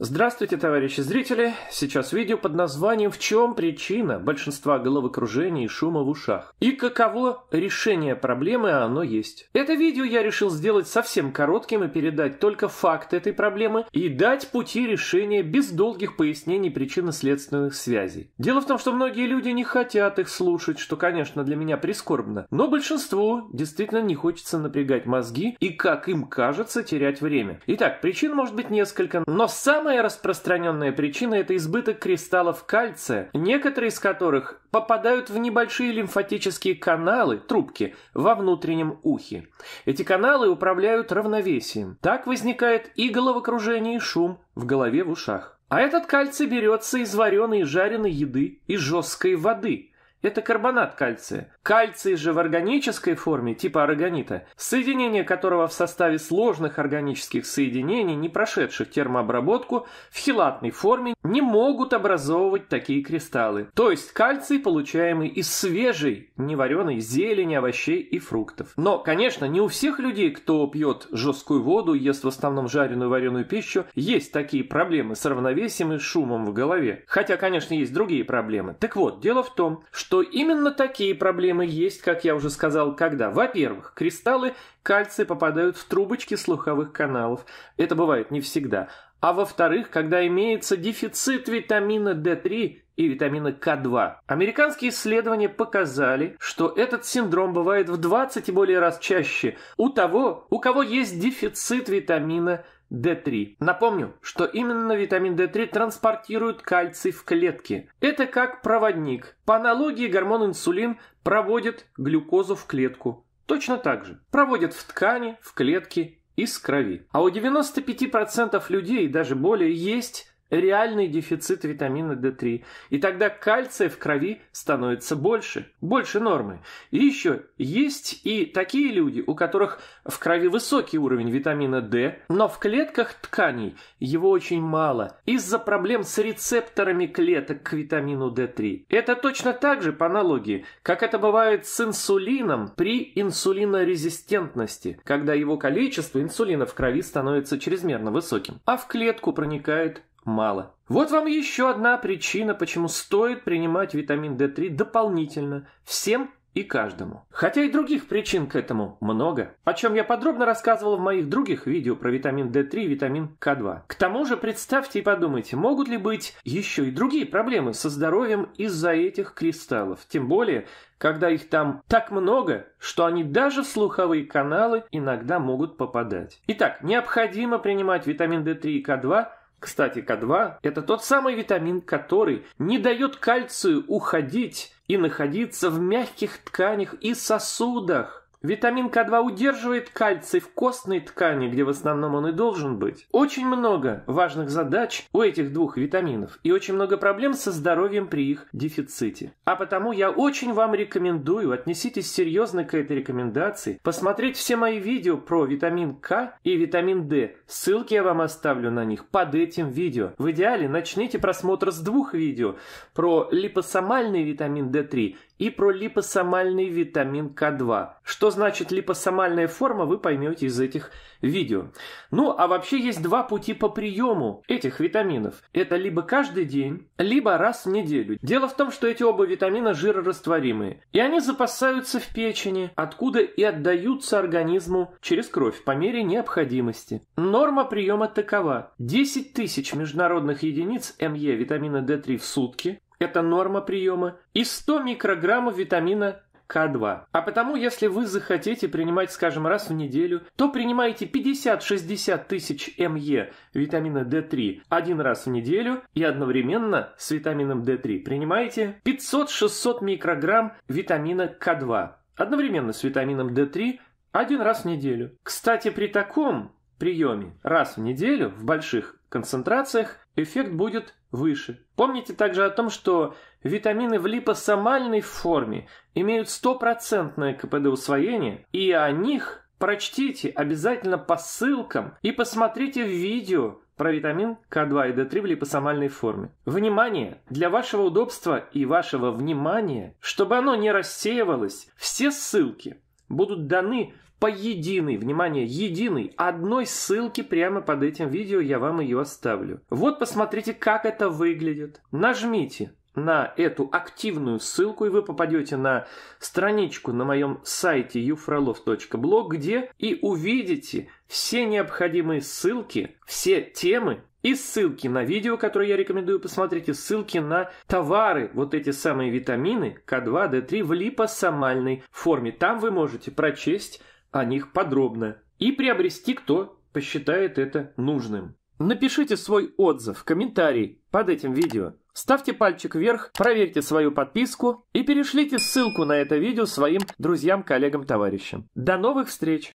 Здравствуйте, товарищи зрители! Сейчас видео под названием «В чем причина большинства головокружений и шума в ушах?» И каково решение проблемы, а оно есть. Это видео я решил сделать совсем коротким и передать только факт этой проблемы и дать пути решения без долгих пояснений причинно-следственных связей. Дело в том, что многие люди не хотят их слушать, что, конечно, для меня прискорбно, но большинству действительно не хочется напрягать мозги и, как им кажется, терять время. Итак, причин может быть несколько, но сам Самая распространенная причина – это избыток кристаллов кальция, некоторые из которых попадают в небольшие лимфатические каналы, трубки, во внутреннем ухе. Эти каналы управляют равновесием. Так возникает и головокружение, и шум в голове в ушах. А этот кальций берется из вареной и жареной еды и жесткой воды – это карбонат кальция. Кальций же в органической форме, типа органита, соединение которого в составе сложных органических соединений, не прошедших термообработку, в хилатной форме не могут образовывать такие кристаллы. То есть кальций, получаемый из свежей, невареной зелени, овощей и фруктов. Но, конечно, не у всех людей, кто пьет жесткую воду, ест в основном жареную вареную пищу, есть такие проблемы с равновесием и шумом в голове. Хотя, конечно, есть другие проблемы. Так вот, дело в том, что что именно такие проблемы есть, как я уже сказал, когда, во-первых, кристаллы кальция попадают в трубочки слуховых каналов. Это бывает не всегда. А во-вторых, когда имеется дефицит витамина D3 и витамина К2. Американские исследования показали, что этот синдром бывает в 20 и более раз чаще у того, у кого есть дефицит витамина D3. Напомню, что именно витамин D3 транспортирует кальций в клетке. Это как проводник. По аналогии гормон инсулин проводит глюкозу в клетку. Точно так же. Проводит в ткани, в клетке из крови. А у 95% людей, даже более, есть реальный дефицит витамина D3, и тогда кальция в крови становится больше, больше нормы. И еще есть и такие люди, у которых в крови высокий уровень витамина D, но в клетках тканей его очень мало из-за проблем с рецепторами клеток к витамину D3. Это точно так же по аналогии, как это бывает с инсулином при инсулинорезистентности, когда его количество инсулина в крови становится чрезмерно высоким, а в клетку проникает мало. Вот вам еще одна причина, почему стоит принимать витамин D3 дополнительно всем и каждому. Хотя и других причин к этому много, о чем я подробно рассказывал в моих других видео про витамин D3 и витамин К2. К тому же представьте и подумайте, могут ли быть еще и другие проблемы со здоровьем из-за этих кристаллов, тем более, когда их там так много, что они даже в слуховые каналы иногда могут попадать. Итак, необходимо принимать витамин D3 и К2 кстати, К2 – это тот самый витамин, который не дает кальцию уходить и находиться в мягких тканях и сосудах. Витамин К2 удерживает кальций в костной ткани, где в основном он и должен быть. Очень много важных задач у этих двух витаминов и очень много проблем со здоровьем при их дефиците. А потому я очень вам рекомендую, отнеситесь серьезно к этой рекомендации, посмотреть все мои видео про витамин К и витамин D. Ссылки я вам оставлю на них под этим видео. В идеале начните просмотр с двух видео про липосомальный витамин D3 и про липосомальный витамин К2. Что значит липосомальная форма, вы поймете из этих видео. Ну, а вообще есть два пути по приему этих витаминов. Это либо каждый день, либо раз в неделю. Дело в том, что эти оба витамина жирорастворимые, и они запасаются в печени, откуда и отдаются организму через кровь по мере необходимости. Норма приема такова. 10 тысяч международных единиц МЕ витамина D3 в сутки, это норма приема, и 100 микрограммов витамина к2. А потому, если вы захотите принимать, скажем, раз в неделю, то принимайте 50-60 тысяч МЕ витамина D3 один раз в неделю и одновременно с витамином D3 принимайте 500-600 микрограмм витамина К2 одновременно с витамином D3 один раз в неделю. Кстати, при таком приеме раз в неделю в больших концентрациях эффект будет выше. Помните также о том, что витамины в липосомальной форме имеют стопроцентное КПД усвоения, и о них прочтите обязательно по ссылкам и посмотрите видео про витамин К2 и Д3 в липосомальной форме. Внимание! Для вашего удобства и вашего внимания, чтобы оно не рассеивалось, все ссылки будут даны по единой, внимание, единой, одной ссылке прямо под этим видео я вам ее оставлю. Вот посмотрите, как это выглядит. Нажмите на эту активную ссылку, и вы попадете на страничку на моем сайте ufrolov.blog, где и увидите все необходимые ссылки, все темы, и ссылки на видео, которые я рекомендую посмотреть, и ссылки на товары, вот эти самые витамины К2, Д3 в липосомальной форме. Там вы можете прочесть о них подробно и приобрести, кто посчитает это нужным. Напишите свой отзыв, комментарий под этим видео. Ставьте пальчик вверх, проверьте свою подписку и перешлите ссылку на это видео своим друзьям, коллегам, товарищам. До новых встреч!